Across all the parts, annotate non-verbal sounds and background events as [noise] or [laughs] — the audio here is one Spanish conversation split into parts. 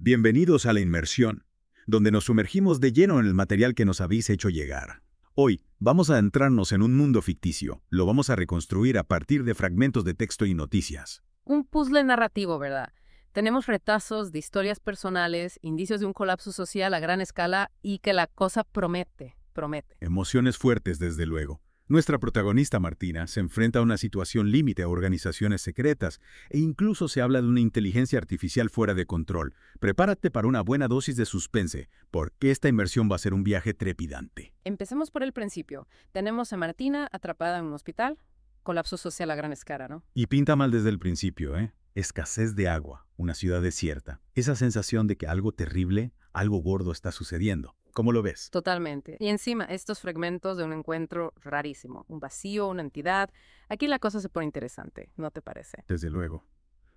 Bienvenidos a la inmersión, donde nos sumergimos de lleno en el material que nos habéis hecho llegar. Hoy vamos a entrarnos en un mundo ficticio, lo vamos a reconstruir a partir de fragmentos de texto y noticias. Un puzzle narrativo, ¿verdad? Tenemos retazos de historias personales, indicios de un colapso social a gran escala y que la cosa promete, promete. Emociones fuertes, desde luego. Nuestra protagonista Martina se enfrenta a una situación límite a organizaciones secretas e incluso se habla de una inteligencia artificial fuera de control. Prepárate para una buena dosis de suspense, porque esta inmersión va a ser un viaje trepidante. Empecemos por el principio. Tenemos a Martina atrapada en un hospital. Colapso social a gran escala, ¿no? Y pinta mal desde el principio, ¿eh? Escasez de agua, una ciudad desierta. Esa sensación de que algo terrible, algo gordo está sucediendo. ¿Cómo lo ves? Totalmente. Y encima, estos fragmentos de un encuentro rarísimo, un vacío, una entidad. Aquí la cosa se pone interesante, ¿no te parece? Desde luego.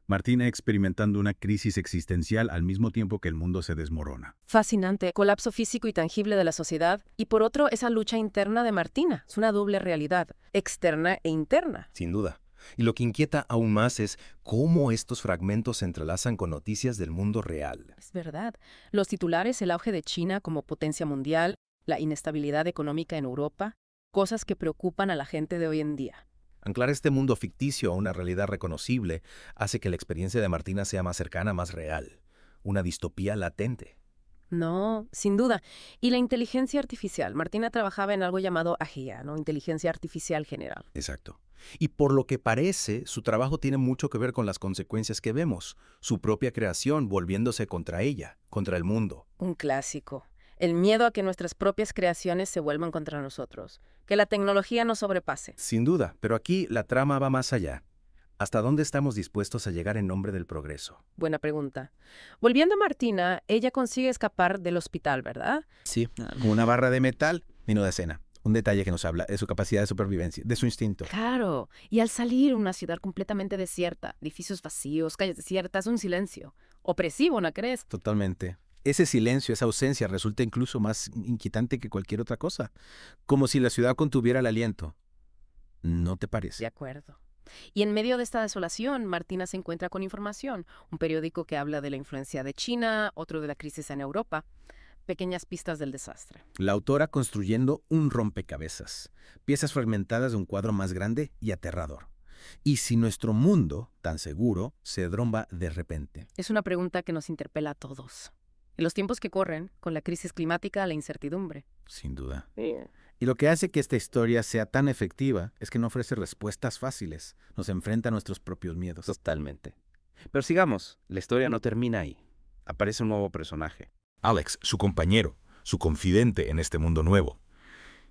Martina experimentando una crisis existencial al mismo tiempo que el mundo se desmorona. Fascinante, colapso físico y tangible de la sociedad, y por otro esa lucha interna de Martina, es una doble realidad, externa e interna. Sin duda. Y lo que inquieta aún más es cómo estos fragmentos se entrelazan con noticias del mundo real. Es verdad. Los titulares, el auge de China como potencia mundial, la inestabilidad económica en Europa, cosas que preocupan a la gente de hoy en día. Anclar este mundo ficticio a una realidad reconocible hace que la experiencia de Martina sea más cercana, más real. Una distopía latente. No, sin duda. Y la inteligencia artificial. Martina trabajaba en algo llamado AGIA, ¿no? Inteligencia Artificial General. Exacto. Y por lo que parece, su trabajo tiene mucho que ver con las consecuencias que vemos, su propia creación volviéndose contra ella, contra el mundo. Un clásico. El miedo a que nuestras propias creaciones se vuelvan contra nosotros, que la tecnología nos sobrepase. Sin duda, pero aquí la trama va más allá. ¿Hasta dónde estamos dispuestos a llegar en nombre del progreso? Buena pregunta. Volviendo a Martina, ella consigue escapar del hospital, ¿verdad? Sí, ah. con una barra de metal, vino de escena. Un detalle que nos habla de su capacidad de supervivencia, de su instinto. Claro, y al salir una ciudad completamente desierta, edificios vacíos, calles desiertas, un silencio. Opresivo, ¿no crees? Totalmente. Ese silencio, esa ausencia resulta incluso más inquietante que cualquier otra cosa. Como si la ciudad contuviera el aliento. ¿No te parece? De acuerdo. Y en medio de esta desolación, Martina se encuentra con información, un periódico que habla de la influencia de China, otro de la crisis en Europa, pequeñas pistas del desastre. La autora construyendo un rompecabezas, piezas fragmentadas de un cuadro más grande y aterrador. ¿Y si nuestro mundo, tan seguro, se dromba de repente? Es una pregunta que nos interpela a todos. En los tiempos que corren, con la crisis climática, la incertidumbre. Sin duda. Y lo que hace que esta historia sea tan efectiva es que no ofrece respuestas fáciles, nos enfrenta a nuestros propios miedos. Totalmente. Pero sigamos, la historia no termina ahí. Aparece un nuevo personaje. Alex, su compañero, su confidente en este mundo nuevo.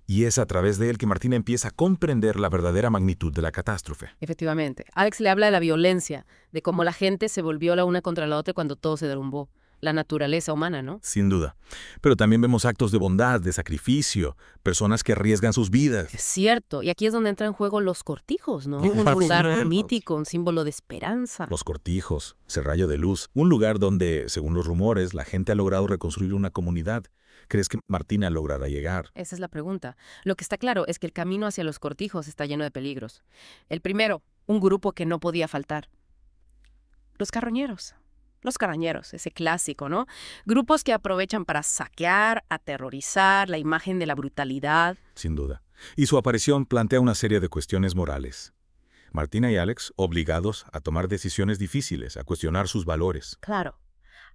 Y es a través de él que Martina empieza a comprender la verdadera magnitud de la catástrofe. Efectivamente. Alex le habla de la violencia, de cómo la gente se volvió la una contra la otra cuando todo se derrumbó la naturaleza humana, ¿no? Sin duda. Pero también vemos actos de bondad, de sacrificio, personas que arriesgan sus vidas. Es cierto. Y aquí es donde entran en juego los cortijos, ¿no? [laughs] Un lugar mítico, un símbolo de esperanza. Los cortijos, Serrallo de Luz, un lugar donde, según los rumores, la gente ha logrado reconstruir una comunidad. ¿Crees que Martina logrará llegar? Esa es la pregunta. Lo que está claro es que el camino hacia los cortijos está lleno de peligros. El primero, un grupo que no podía faltar. Los carroñeros. Los Carañeros, ese clásico, ¿no? Grupos que aprovechan para saquear, aterrorizar, la imagen de la brutalidad. Sin duda. Y su aparición plantea una serie de cuestiones morales. Martina y Alex obligados a tomar decisiones difíciles, a cuestionar sus valores. Claro.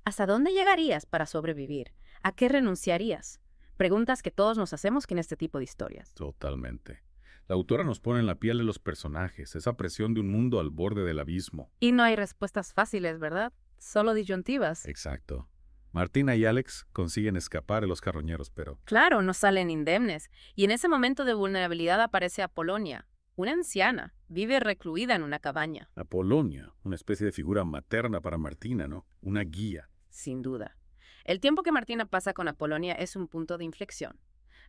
¿Hasta dónde llegarías para sobrevivir? ¿A qué renunciarías? Preguntas que todos nos hacemos en este tipo de historias. Totalmente. La autora nos pone en la piel de los personajes, esa presión de un mundo al borde del abismo. Y no hay respuestas fáciles, ¿verdad? Solo disyuntivas. Exacto. Martina y Alex consiguen escapar de los carroñeros, pero... Claro, no salen indemnes. Y en ese momento de vulnerabilidad aparece Apolonia, una anciana. Vive recluida en una cabaña. Apolonia, una especie de figura materna para Martina, ¿no? Una guía. Sin duda. El tiempo que Martina pasa con Apolonia es un punto de inflexión.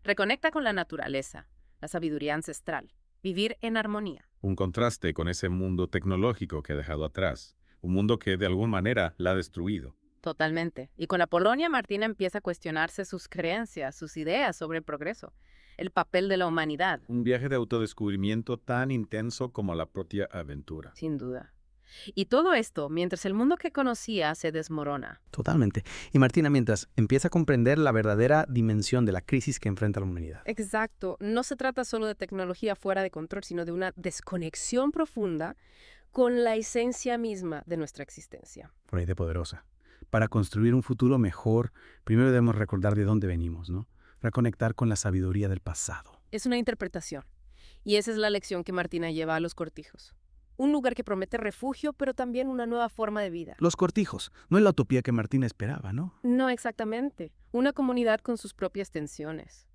Reconecta con la naturaleza, la sabiduría ancestral, vivir en armonía. Un contraste con ese mundo tecnológico que ha dejado atrás un mundo que de alguna manera la ha destruido. Totalmente. Y con la Polonia, Martina empieza a cuestionarse sus creencias, sus ideas sobre el progreso, el papel de la humanidad. Un viaje de autodescubrimiento tan intenso como la propia aventura. Sin duda. Y todo esto mientras el mundo que conocía se desmorona. Totalmente. Y Martina, mientras empieza a comprender la verdadera dimensión de la crisis que enfrenta la humanidad. Exacto. No se trata solo de tecnología fuera de control, sino de una desconexión profunda con la esencia misma de nuestra existencia. Por ahí de poderosa. Para construir un futuro mejor, primero debemos recordar de dónde venimos, ¿no? Reconectar con la sabiduría del pasado. Es una interpretación. Y esa es la lección que Martina lleva a los cortijos. Un lugar que promete refugio, pero también una nueva forma de vida. Los cortijos. No es la utopía que Martina esperaba, ¿no? No, exactamente. Una comunidad con sus propias tensiones.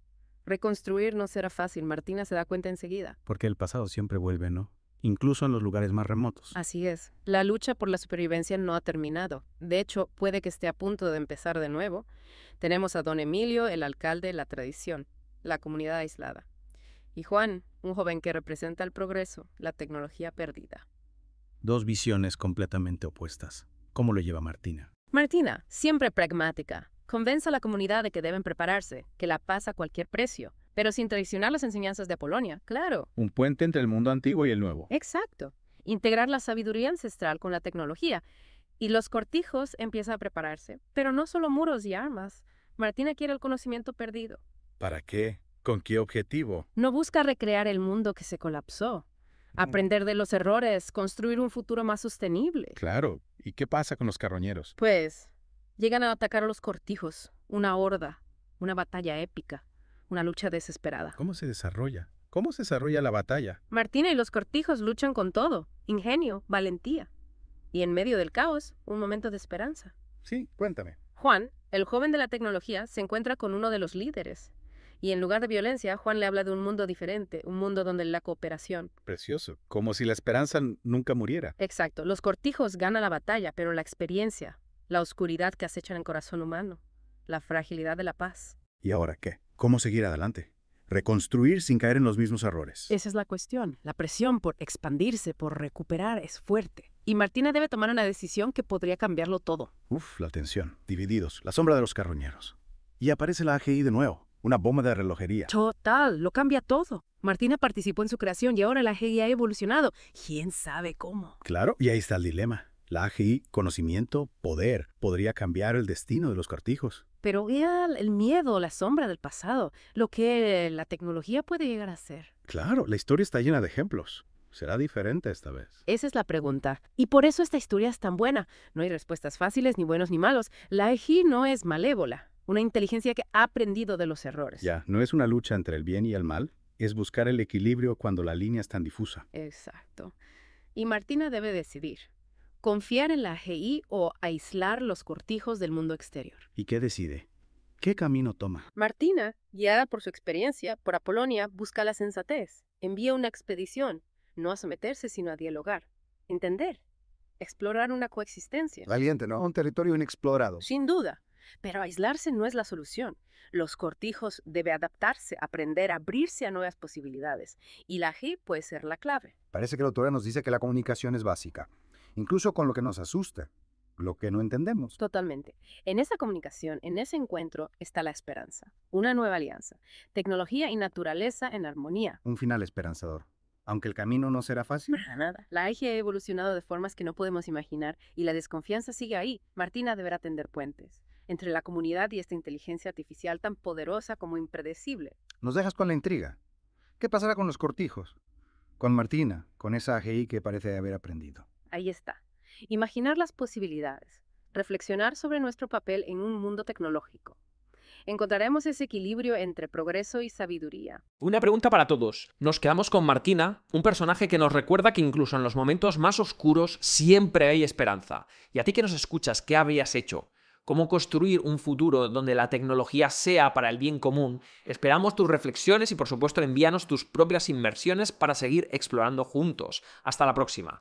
Reconstruir no será fácil. Martina se da cuenta enseguida. Porque el pasado siempre vuelve, ¿no? incluso en los lugares más remotos. Así es. La lucha por la supervivencia no ha terminado. De hecho, puede que esté a punto de empezar de nuevo. Tenemos a don Emilio, el alcalde de la tradición, la comunidad aislada. Y Juan, un joven que representa el progreso, la tecnología perdida. Dos visiones completamente opuestas. ¿Cómo lo lleva Martina? Martina, siempre pragmática, convenza a la comunidad de que deben prepararse, que la pasa a cualquier precio, pero sin traicionar las enseñanzas de Apolonia, claro. Un puente entre el mundo antiguo y el nuevo. Exacto. Integrar la sabiduría ancestral con la tecnología. Y los cortijos empiezan a prepararse. Pero no solo muros y armas. Martina quiere el conocimiento perdido. ¿Para qué? ¿Con qué objetivo? No busca recrear el mundo que se colapsó. Aprender de los errores, construir un futuro más sostenible. Claro. ¿Y qué pasa con los carroñeros? Pues llegan a atacar a los cortijos, una horda, una batalla épica una lucha desesperada. ¿Cómo se desarrolla? ¿Cómo se desarrolla la batalla? Martina y los cortijos luchan con todo, ingenio, valentía. Y en medio del caos, un momento de esperanza. Sí, cuéntame. Juan, el joven de la tecnología, se encuentra con uno de los líderes. Y en lugar de violencia, Juan le habla de un mundo diferente, un mundo donde la cooperación. Precioso, como si la esperanza nunca muriera. Exacto, los cortijos ganan la batalla, pero la experiencia, la oscuridad que acechan en el corazón humano, la fragilidad de la paz. ¿Y ahora qué? ¿Cómo seguir adelante? Reconstruir sin caer en los mismos errores. Esa es la cuestión. La presión por expandirse, por recuperar, es fuerte. Y Martina debe tomar una decisión que podría cambiarlo todo. Uf, la tensión. Divididos. La sombra de los carroñeros. Y aparece la AGI de nuevo. Una bomba de relojería. Total, lo cambia todo. Martina participó en su creación y ahora la AGI ha evolucionado. ¿Quién sabe cómo? Claro, y ahí está el dilema. La AGI, conocimiento, poder, podría cambiar el destino de los cartijos pero vea el miedo, la sombra del pasado, lo que la tecnología puede llegar a ser. Claro, la historia está llena de ejemplos. ¿Será diferente esta vez? Esa es la pregunta. Y por eso esta historia es tan buena. No hay respuestas fáciles, ni buenos ni malos. La EGI no es malévola, una inteligencia que ha aprendido de los errores. Ya, no es una lucha entre el bien y el mal, es buscar el equilibrio cuando la línea es tan difusa. Exacto. Y Martina debe decidir confiar en la AGI o aislar los cortijos del mundo exterior. ¿Y qué decide? ¿Qué camino toma? Martina, guiada por su experiencia por Apolonia, busca la sensatez. Envía una expedición, no a someterse, sino a dialogar, entender, explorar una coexistencia. Valiente, ¿no? Un territorio inexplorado. Sin duda. Pero aislarse no es la solución. Los cortijos debe adaptarse, aprender, abrirse a nuevas posibilidades. Y la G puede ser la clave. Parece que la autora nos dice que la comunicación es básica incluso con lo que nos asusta, lo que no entendemos. Totalmente. En esa comunicación, en ese encuentro, está la esperanza, una nueva alianza, tecnología y naturaleza en armonía. Un final esperanzador. Aunque el camino no será fácil. nada. La AIG ha evolucionado de formas que no podemos imaginar y la desconfianza sigue ahí. Martina deberá tender puentes entre la comunidad y esta inteligencia artificial tan poderosa como impredecible. Nos dejas con la intriga. ¿Qué pasará con los cortijos? Con Martina, con esa AGI que parece haber aprendido. Ahí está. Imaginar las posibilidades. Reflexionar sobre nuestro papel en un mundo tecnológico. Encontraremos ese equilibrio entre progreso y sabiduría. Una pregunta para todos. Nos quedamos con Martina, un personaje que nos recuerda que incluso en los momentos más oscuros siempre hay esperanza. Y a ti que nos escuchas, ¿qué habrías hecho? cómo construir un futuro donde la tecnología sea para el bien común, esperamos tus reflexiones y por supuesto envíanos tus propias inversiones para seguir explorando juntos. Hasta la próxima.